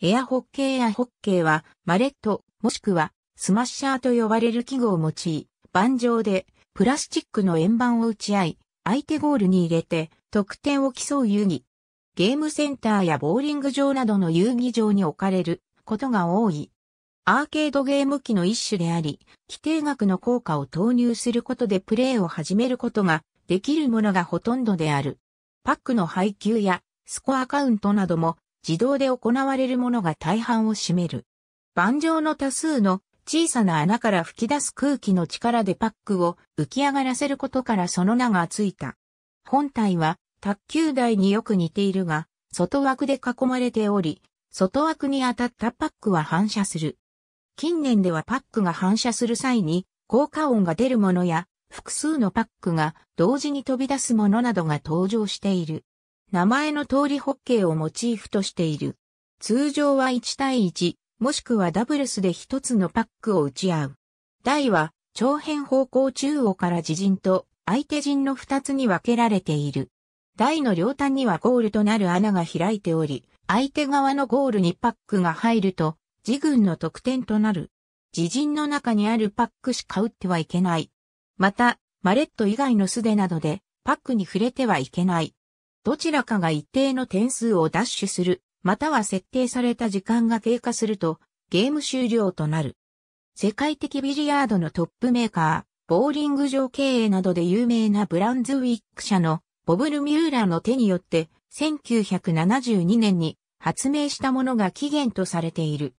エアホッケーやホッケーは、マレット、もしくは、スマッシャーと呼ばれる器具を用い、盤上で、プラスチックの円盤を打ち合い、相手ゴールに入れて、得点を競う遊戯。ゲームセンターやボーリング場などの遊戯場に置かれることが多い。アーケードゲーム機の一種であり、規定額の効果を投入することでプレイを始めることができるものがほとんどである。パックの配給やスコアカウントなども自動で行われるものが大半を占める。盤上の多数の小さな穴から吹き出す空気の力でパックを浮き上がらせることからその名がついた。本体は卓球台によく似ているが、外枠で囲まれており、外枠に当たったパックは反射する。近年ではパックが反射する際に効果音が出るものや複数のパックが同時に飛び出すものなどが登場している。名前の通りホッケーをモチーフとしている。通常は1対1、もしくはダブルスで一つのパックを打ち合う。台は、長辺方向中央から自陣と相手陣の二つに分けられている。台の両端にはゴールとなる穴が開いており、相手側のゴールにパックが入ると、自軍の得点となる。自陣の中にあるパックしか打ってはいけない。また、マレット以外の素手などで、パックに触れてはいけない。どちらかが一定の点数を奪取する、または設定された時間が経過すると、ゲーム終了となる。世界的ビリヤードのトップメーカー、ボーリング場経営などで有名なブランズウィック社のボブル・ミューラーの手によって、1972年に発明したものが起源とされている。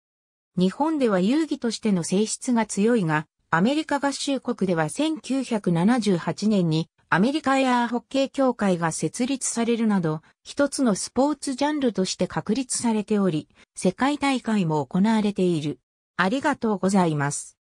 日本では遊戯としての性質が強いが、アメリカ合衆国では1978年にアメリカエアーホッケー協会が設立されるなど、一つのスポーツジャンルとして確立されており、世界大会も行われている。ありがとうございます。